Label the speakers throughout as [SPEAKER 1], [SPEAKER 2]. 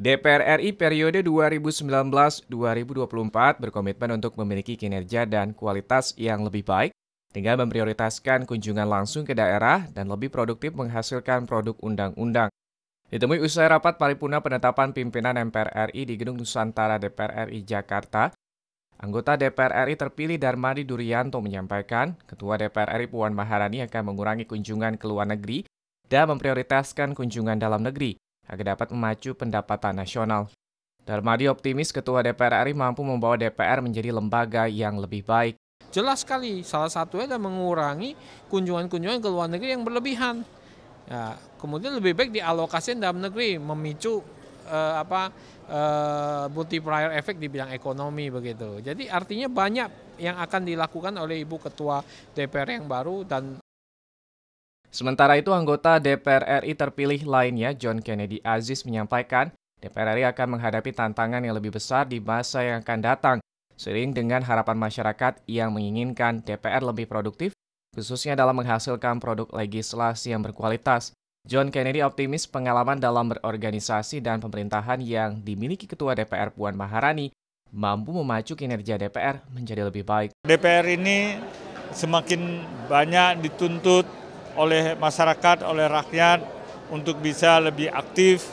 [SPEAKER 1] DPR RI periode 2019-2024 berkomitmen untuk memiliki kinerja dan kualitas yang lebih baik dengan memprioritaskan kunjungan langsung ke daerah dan lebih produktif menghasilkan produk undang-undang. Ditemui usai rapat paripurna penetapan pimpinan MPR RI di Gedung Nusantara DPR RI Jakarta, Anggota DPR RI terpilih Darmadi Durianto menyampaikan, Ketua DPR RI Puan Maharani akan mengurangi kunjungan ke luar negeri dan memprioritaskan kunjungan dalam negeri agar dapat memacu pendapatan nasional. Darmadi optimis Ketua DPR RI mampu membawa DPR menjadi lembaga yang lebih baik. Jelas sekali, salah satunya
[SPEAKER 2] adalah mengurangi kunjungan-kunjungan ke luar negeri yang berlebihan. Ya, kemudian lebih baik dialokasikan dalam negeri, memicu uh, apa uh, multiplier efek di bidang ekonomi begitu. Jadi artinya banyak yang akan dilakukan oleh Ibu Ketua DPR yang baru dan
[SPEAKER 1] Sementara itu anggota DPR RI terpilih lainnya John Kennedy Aziz menyampaikan DPR RI akan menghadapi tantangan yang lebih besar di masa yang akan datang sering dengan harapan masyarakat yang menginginkan DPR lebih produktif, khususnya dalam menghasilkan produk legislasi yang berkualitas. John Kennedy optimis pengalaman dalam berorganisasi dan pemerintahan yang dimiliki Ketua DPR Puan Maharani
[SPEAKER 3] mampu memacu kinerja DPR menjadi lebih baik. DPR ini semakin banyak dituntut oleh masyarakat, oleh rakyat untuk bisa lebih aktif,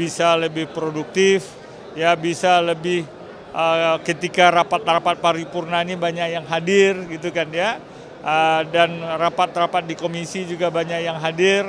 [SPEAKER 3] bisa lebih produktif, ya bisa lebih uh, ketika rapat-rapat paripurna ini banyak yang hadir gitu kan ya. Uh, dan rapat-rapat di komisi juga banyak yang hadir.